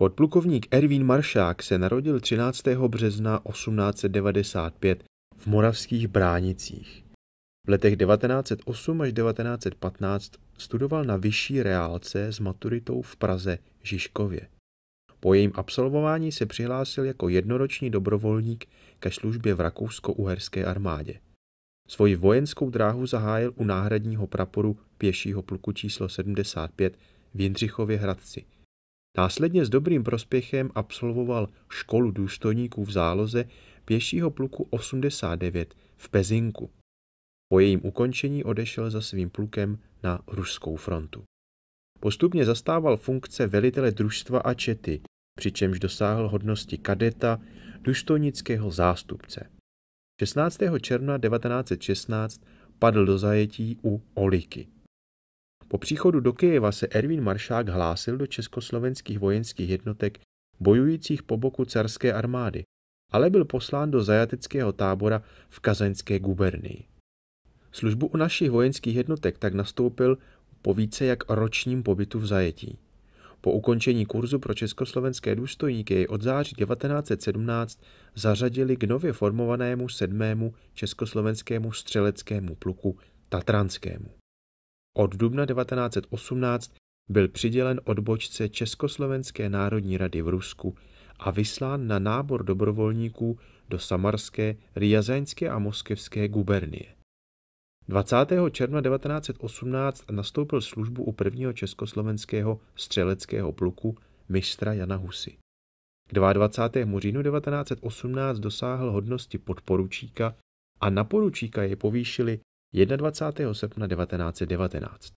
Podplukovník Ervín Maršák se narodil 13. března 1895 v moravských Bránicích. V letech 1908 až 1915 studoval na vyšší reálce s maturitou v Praze Žižkově. Po jejím absolvování se přihlásil jako jednoroční dobrovolník ke službě v rakousko-uherské armádě. Svoji vojenskou dráhu zahájil u náhradního praporu pěšího pluku číslo 75 v Jindřichově Hradci – Následně s dobrým prospěchem absolvoval školu důstojníků v záloze pěšího pluku 89 v Pezinku. Po jejím ukončení odešel za svým plukem na ruskou frontu. Postupně zastával funkce velitele družstva a čety, přičemž dosáhl hodnosti kadeta, důstojnického zástupce. 16. června 1916 padl do zajetí u Oliky. Po příchodu do Kyjeva se Erwin Maršák hlásil do československých vojenských jednotek bojujících po boku carské armády, ale byl poslán do zajateckého tábora v kazaňské gubernii. Službu u našich vojenských jednotek tak nastoupil po více jak ročním pobytu v zajetí. Po ukončení kurzu pro československé důstojníky jej od září 1917 zařadili k nově formovanému sedmému československému střeleckému pluku Tatranskému. Od dubna 1918 byl přidělen odbočce Československé národní rady v Rusku a vyslán na nábor dobrovolníků do samarské, riazaňské a moskevské gubernie. 20. června 1918 nastoupil službu u prvního československého střeleckého pluku mistra Jana Husy. K 22. říjnu 1918 dosáhl hodnosti podporučíka a na poručíka je povýšili 21. srpna 1919.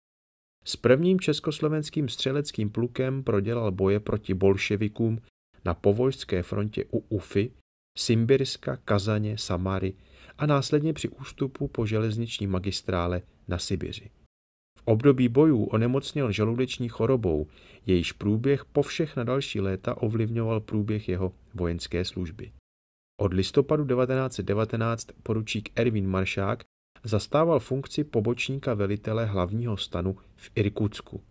S prvním československým střeleckým plukem prodělal boje proti bolševikům na povojské frontě u Ufy, Simbirska, Kazaně, Samary a následně při ústupu po železniční magistrále na Sibiři. V období bojů onemocněl žaludeční chorobou, jejíž průběh po na další léta ovlivňoval průběh jeho vojenské služby. Od listopadu 1919 poručík Ervin Maršák zastával funkci pobočníka velitele hlavního stanu v Irkutsku.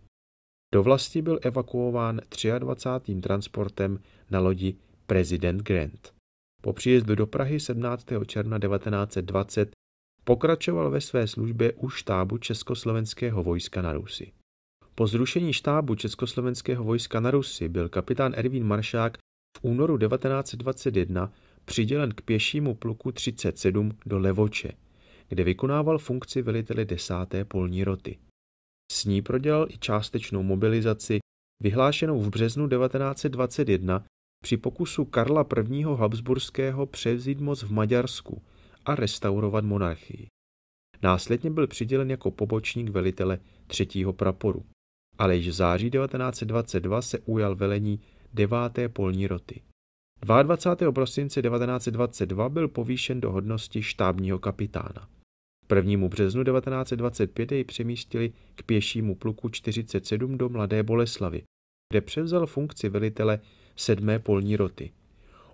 Do vlasti byl evakuován 23. transportem na lodi President Grant. Po příjezdu do Prahy 17. června 1920 pokračoval ve své službě u štábu Československého vojska na Rusi. Po zrušení štábu Československého vojska na Rusi byl kapitán Ervin Maršák v únoru 1921 přidělen k pěšímu pluku 37 do Levoče – kde vykonával funkci velitele desáté polní roty. S ní prodělal i částečnou mobilizaci, vyhlášenou v březnu 1921 při pokusu Karla I. Habsburského převzít moc v Maďarsku a restaurovat monarchii. Následně byl přidělen jako pobočník velitele třetího praporu, ale již v září 1922 se ujal velení deváté polní roty. 22. prosince 1922 byl povýšen do hodnosti štábního kapitána. 1. březnu 1925 jej přemístili k pěšímu pluku 47 do Mladé Boleslavy, kde převzal funkci velitele 7. polní roty.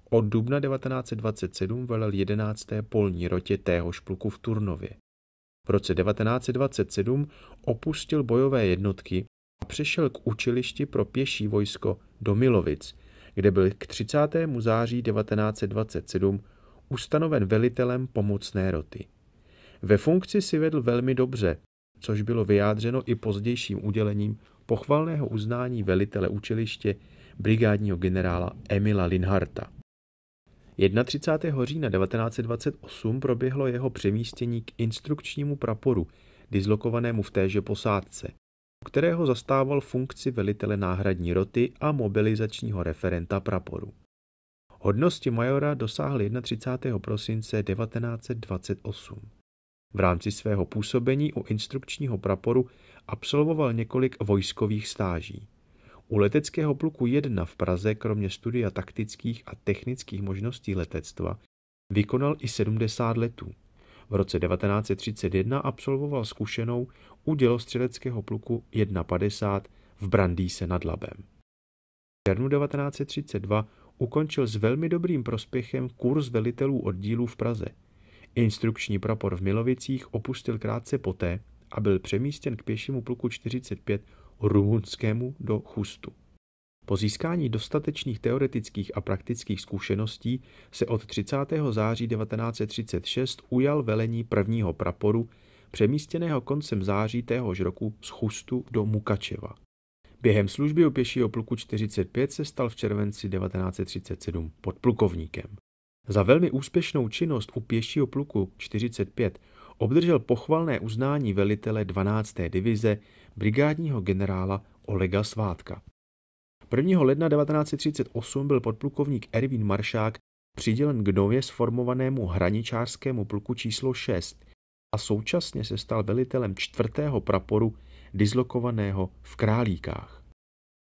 Od dubna 1927 velel 11. polní rotě téhož pluku v Turnově. V roce 1927 opustil bojové jednotky a přešel k učilišti pro pěší vojsko do Milovic, kde byl k 30. září 1927 ustanoven velitelem pomocné roty. Ve funkci si vedl velmi dobře, což bylo vyjádřeno i pozdějším udělením pochvalného uznání velitele učiliště brigádního generála Emila Linharta. 31. října 1928 proběhlo jeho přemístění k instrukčnímu praporu, dislokovanému v téže posádce, kterého zastával funkci velitele náhradní roty a mobilizačního referenta praporu. Hodnosti majora dosáhl 31. prosince 1928. V rámci svého působení u instrukčního praporu absolvoval několik vojskových stáží. U leteckého pluku 1 v Praze kromě studia taktických a technických možností letectva vykonal i 70 letů. V roce 1931 absolvoval zkušenou u dělostřeleckého pluku 1.50 v Brandýse nad Labem. V červnu 1932 ukončil s velmi dobrým prospěchem kurz velitelů oddílů v Praze – Instrukční prapor v Milovicích opustil krátce poté a byl přemístěn k pěšímu pluku 45 rumunskému do Chustu. Po získání dostatečných teoretických a praktických zkušeností se od 30. září 1936 ujal velení prvního praporu, přemístěného koncem září téhož roku z Chustu do Mukačeva. Během služby u pěšího pluku 45 se stal v červenci 1937 podplukovníkem. Za velmi úspěšnou činnost u pěšího pluku 45 obdržel pochvalné uznání velitele 12. divize brigádního generála Olega Svátka. 1. ledna 1938 byl podplukovník Ervin Maršák přidělen k nově sformovanému hraničářskému pluku číslo 6 a současně se stal velitelem čtvrtého praporu dislokovaného v Králíkách.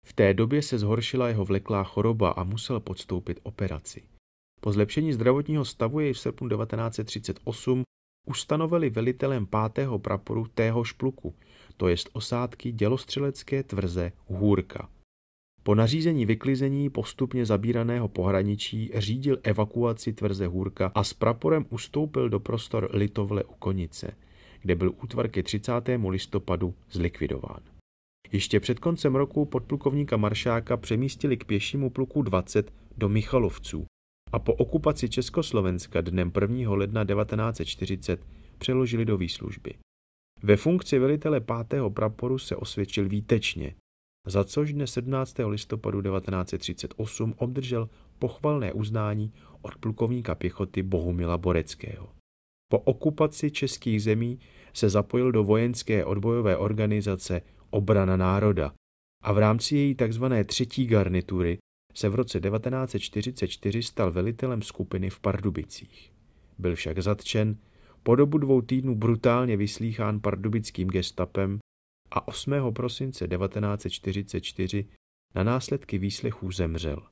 V té době se zhoršila jeho vleklá choroba a musel podstoupit operaci. Po zlepšení zdravotního stavu jej v srpnu 1938 ustanovili velitelem pátého praporu téhož pluku, to jest osádky dělostřelecké tvrze Hůrka. Po nařízení vyklizení postupně zabíraného pohraničí řídil evakuaci tvrze Hůrka a s praporem ustoupil do prostor Litovle u Konice, kde byl útvar ke 30. listopadu zlikvidován. Ještě před koncem roku podplukovníka Maršáka přemístili k pěšímu pluku 20 do Michalovců, a po okupaci Československa dnem 1. ledna 1940 přeložili do výslužby. Ve funkci velitele 5. praporu se osvědčil výtečně, za což dne 17. listopadu 1938 obdržel pochvalné uznání od plukovníka pěchoty Bohumila Boreckého. Po okupaci českých zemí se zapojil do vojenské odbojové organizace Obrana národa a v rámci její tzv. třetí garnitury se v roce 1944 stal velitelem skupiny v Pardubicích. Byl však zatčen, po dobu dvou týdnů brutálně vyslýchán pardubickým gestapem a 8. prosince 1944 na následky výslechů zemřel,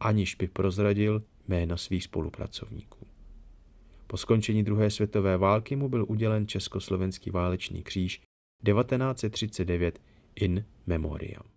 aniž by prozradil jména svých spolupracovníků. Po skončení druhé světové války mu byl udělen Československý válečný kříž 1939 in memoriam.